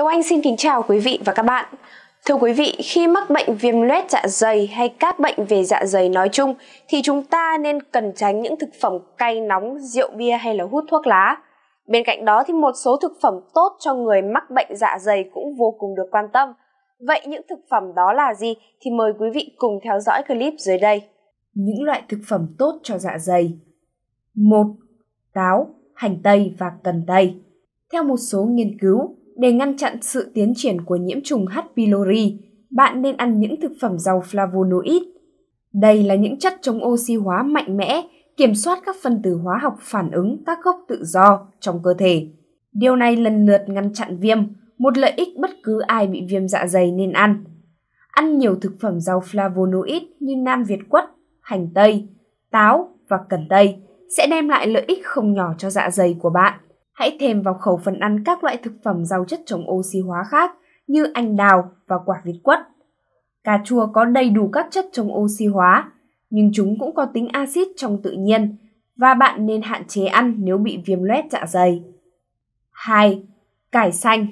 Kiều Anh xin kính chào quý vị và các bạn. Thưa quý vị, khi mắc bệnh viêm loét dạ dày hay các bệnh về dạ dày nói chung thì chúng ta nên cần tránh những thực phẩm cay nóng, rượu bia hay là hút thuốc lá. Bên cạnh đó thì một số thực phẩm tốt cho người mắc bệnh dạ dày cũng vô cùng được quan tâm. Vậy những thực phẩm đó là gì thì mời quý vị cùng theo dõi clip dưới đây. Những loại thực phẩm tốt cho dạ dày. 1. Táo, hành tây và cần tây. Theo một số nghiên cứu, để ngăn chặn sự tiến triển của nhiễm trùng H. pylori, bạn nên ăn những thực phẩm giàu flavonoid. Đây là những chất chống oxy hóa mạnh mẽ, kiểm soát các phân tử hóa học phản ứng các gốc tự do trong cơ thể. Điều này lần lượt ngăn chặn viêm, một lợi ích bất cứ ai bị viêm dạ dày nên ăn. Ăn nhiều thực phẩm giàu flavonoid như nam việt quất, hành tây, táo và cần tây sẽ đem lại lợi ích không nhỏ cho dạ dày của bạn. Hãy thêm vào khẩu phần ăn các loại thực phẩm giàu chất chống oxy hóa khác như anh đào và quả việt quất. Cà chua có đầy đủ các chất chống oxy hóa, nhưng chúng cũng có tính axit trong tự nhiên và bạn nên hạn chế ăn nếu bị viêm loét dạ dày. 2. Cải xanh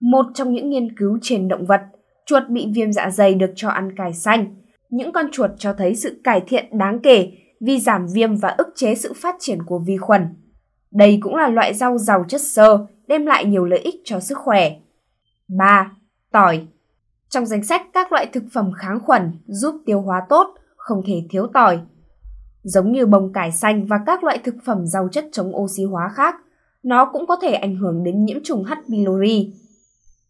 Một trong những nghiên cứu trên động vật, chuột bị viêm dạ dày được cho ăn cải xanh. Những con chuột cho thấy sự cải thiện đáng kể vì giảm viêm và ức chế sự phát triển của vi khuẩn. Đây cũng là loại rau giàu chất xơ, đem lại nhiều lợi ích cho sức khỏe. 3. Tỏi Trong danh sách các loại thực phẩm kháng khuẩn giúp tiêu hóa tốt, không thể thiếu tỏi. Giống như bông cải xanh và các loại thực phẩm giàu chất chống oxy hóa khác, nó cũng có thể ảnh hưởng đến nhiễm trùng H. pylori.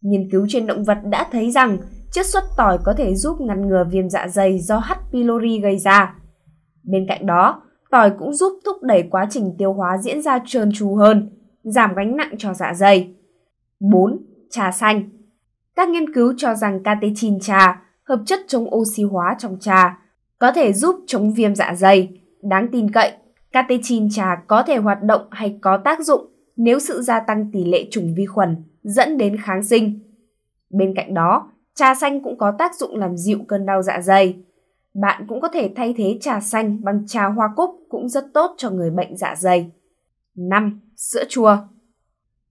Nghiên cứu trên động vật đã thấy rằng chiết xuất tỏi có thể giúp ngăn ngừa viêm dạ dày do H. pylori gây ra. Bên cạnh đó, tỏi cũng giúp thúc đẩy quá trình tiêu hóa diễn ra trơn tru hơn, giảm gánh nặng cho dạ dày. 4. Trà xanh Các nghiên cứu cho rằng catechin trà, hợp chất chống oxy hóa trong trà, có thể giúp chống viêm dạ dày. Đáng tin cậy, catechin trà có thể hoạt động hay có tác dụng nếu sự gia tăng tỷ lệ trùng vi khuẩn dẫn đến kháng sinh. Bên cạnh đó, trà xanh cũng có tác dụng làm dịu cơn đau dạ dày. Bạn cũng có thể thay thế trà xanh bằng trà hoa cúc cũng rất tốt cho người bệnh dạ dày. 5. Sữa chua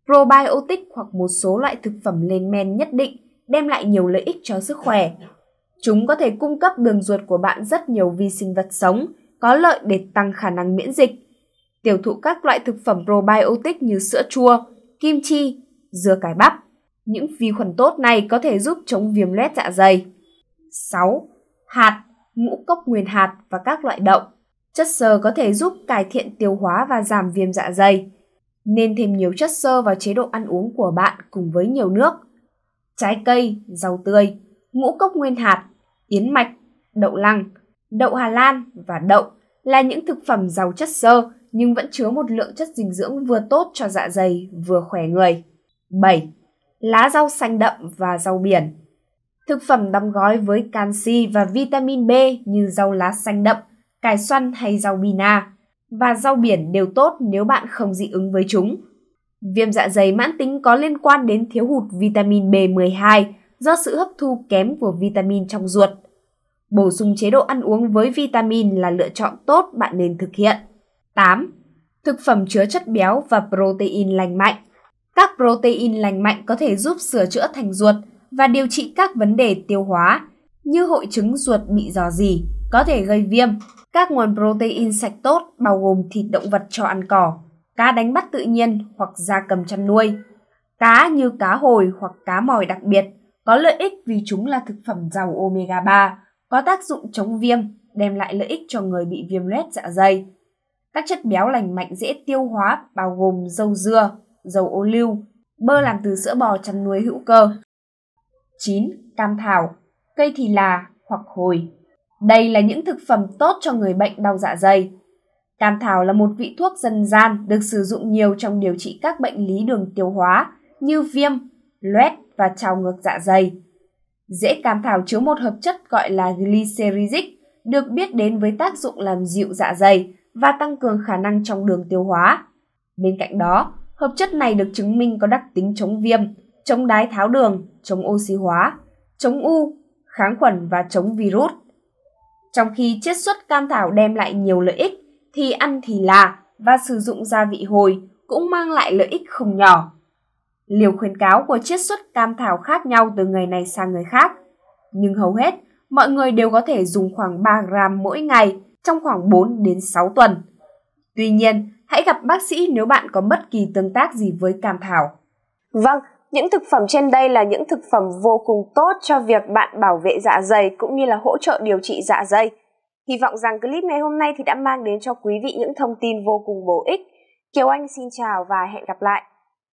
Probiotic hoặc một số loại thực phẩm lên men nhất định đem lại nhiều lợi ích cho sức khỏe. Chúng có thể cung cấp đường ruột của bạn rất nhiều vi sinh vật sống, có lợi để tăng khả năng miễn dịch. Tiêu thụ các loại thực phẩm probiotic như sữa chua, kim chi, dưa cải bắp. Những vi khuẩn tốt này có thể giúp chống viêm loét dạ dày. 6. Hạt ngũ cốc nguyên hạt và các loại đậu. Chất xơ có thể giúp cải thiện tiêu hóa và giảm viêm dạ dày. Nên thêm nhiều chất xơ vào chế độ ăn uống của bạn cùng với nhiều nước. Trái cây, rau tươi, ngũ cốc nguyên hạt, yến mạch, đậu lăng, đậu Hà Lan và đậu là những thực phẩm giàu chất xơ nhưng vẫn chứa một lượng chất dinh dưỡng vừa tốt cho dạ dày vừa khỏe người. 7. Lá rau xanh đậm và rau biển Thực phẩm đóng gói với canxi và vitamin B như rau lá xanh đậm, cải xoăn hay rau bina và rau biển đều tốt nếu bạn không dị ứng với chúng. Viêm dạ dày mãn tính có liên quan đến thiếu hụt vitamin B12 do sự hấp thu kém của vitamin trong ruột. Bổ sung chế độ ăn uống với vitamin là lựa chọn tốt bạn nên thực hiện. 8. Thực phẩm chứa chất béo và protein lành mạnh. Các protein lành mạnh có thể giúp sửa chữa thành ruột, và điều trị các vấn đề tiêu hóa như hội chứng ruột bị dò dỉ có thể gây viêm. Các nguồn protein sạch tốt bao gồm thịt động vật cho ăn cỏ, cá đánh bắt tự nhiên hoặc gia cầm chăn nuôi. Cá như cá hồi hoặc cá mòi đặc biệt có lợi ích vì chúng là thực phẩm giàu omega 3, có tác dụng chống viêm, đem lại lợi ích cho người bị viêm loét dạ dày. Các chất béo lành mạnh dễ tiêu hóa bao gồm dầu dưa, dầu ô liu, bơ làm từ sữa bò chăn nuôi hữu cơ 9. Cam thảo, cây thì là hoặc hồi. Đây là những thực phẩm tốt cho người bệnh đau dạ dày. Cam thảo là một vị thuốc dân gian được sử dụng nhiều trong điều trị các bệnh lý đường tiêu hóa như viêm, loét và trào ngược dạ dày. dễ cam thảo chứa một hợp chất gọi là glycerizic, được biết đến với tác dụng làm dịu dạ dày và tăng cường khả năng trong đường tiêu hóa. Bên cạnh đó, hợp chất này được chứng minh có đặc tính chống viêm, chống đái tháo đường, chống oxy hóa, chống u, kháng khuẩn và chống virus. Trong khi chiết xuất cam thảo đem lại nhiều lợi ích thì ăn thì là và sử dụng gia vị hồi cũng mang lại lợi ích không nhỏ. Liều khuyến cáo của chiết xuất cam thảo khác nhau từ người này sang người khác, nhưng hầu hết mọi người đều có thể dùng khoảng 3 gram mỗi ngày trong khoảng 4 đến 6 tuần. Tuy nhiên, hãy gặp bác sĩ nếu bạn có bất kỳ tương tác gì với cam thảo. Vâng, những thực phẩm trên đây là những thực phẩm vô cùng tốt cho việc bạn bảo vệ dạ dày cũng như là hỗ trợ điều trị dạ dày. Hy vọng rằng clip ngày hôm nay thì đã mang đến cho quý vị những thông tin vô cùng bổ ích. Kiều Anh xin chào và hẹn gặp lại.